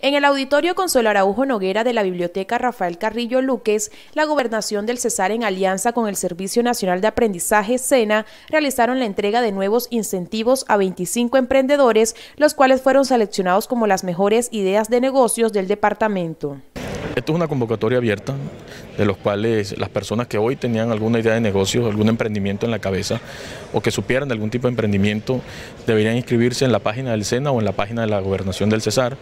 En el auditorio Consuelo Araujo Noguera de la Biblioteca Rafael Carrillo Luques, la Gobernación del Cesar en alianza con el Servicio Nacional de Aprendizaje SENA realizaron la entrega de nuevos incentivos a 25 emprendedores, los cuales fueron seleccionados como las mejores ideas de negocios del departamento. Esto es una convocatoria abierta, de los cuales las personas que hoy tenían alguna idea de negocio, algún emprendimiento en la cabeza, o que supieran de algún tipo de emprendimiento, deberían inscribirse en la página del SENA o en la página de la Gobernación del Cesar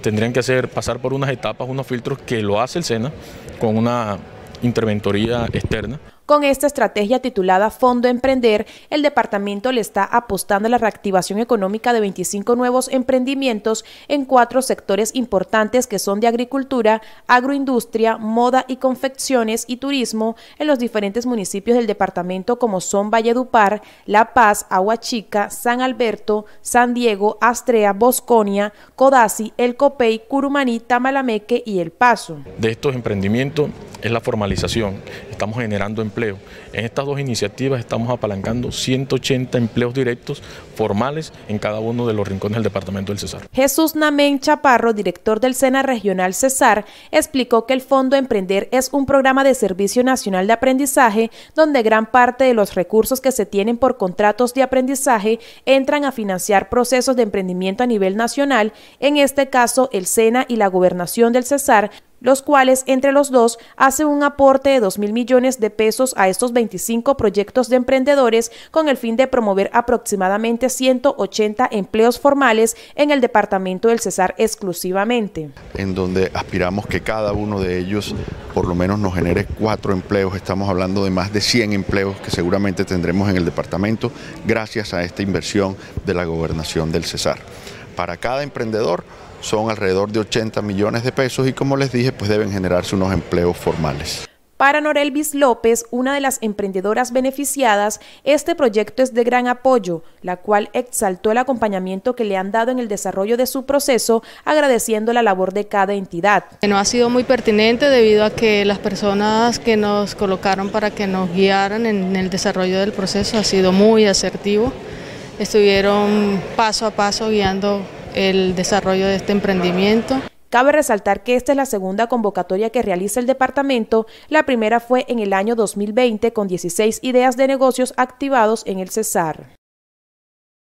tendrían que hacer, pasar por unas etapas, unos filtros que lo hace el SENA con una interventoría externa. Con esta estrategia titulada Fondo Emprender, el departamento le está apostando a la reactivación económica de 25 nuevos emprendimientos en cuatro sectores importantes que son de agricultura, agroindustria, moda y confecciones y turismo en los diferentes municipios del departamento como son Valledupar, La Paz, Aguachica, San Alberto, San Diego, Astrea, Bosconia, Codazzi, El Copey, Curumaní, Tamalameque y El Paso. De estos emprendimientos es la formalización, estamos generando empleo. En estas dos iniciativas estamos apalancando 180 empleos directos formales en cada uno de los rincones del departamento del Cesar. Jesús Namén Chaparro, director del SENA Regional Cesar, explicó que el Fondo Emprender es un programa de Servicio Nacional de Aprendizaje donde gran parte de los recursos que se tienen por contratos de aprendizaje entran a financiar procesos de emprendimiento a nivel nacional, en este caso el SENA y la Gobernación del Cesar los cuales entre los dos hacen un aporte de 2 mil millones de pesos a estos 25 proyectos de emprendedores con el fin de promover aproximadamente 180 empleos formales en el departamento del Cesar exclusivamente. En donde aspiramos que cada uno de ellos por lo menos nos genere cuatro empleos, estamos hablando de más de 100 empleos que seguramente tendremos en el departamento gracias a esta inversión de la gobernación del Cesar. Para cada emprendedor, son alrededor de 80 millones de pesos y como les dije, pues deben generarse unos empleos formales. Para Norelvis López, una de las emprendedoras beneficiadas, este proyecto es de gran apoyo, la cual exaltó el acompañamiento que le han dado en el desarrollo de su proceso, agradeciendo la labor de cada entidad. No ha sido muy pertinente debido a que las personas que nos colocaron para que nos guiaran en el desarrollo del proceso ha sido muy asertivo, estuvieron paso a paso guiando el desarrollo de este emprendimiento. Cabe resaltar que esta es la segunda convocatoria que realiza el departamento. La primera fue en el año 2020 con 16 ideas de negocios activados en el CESAR.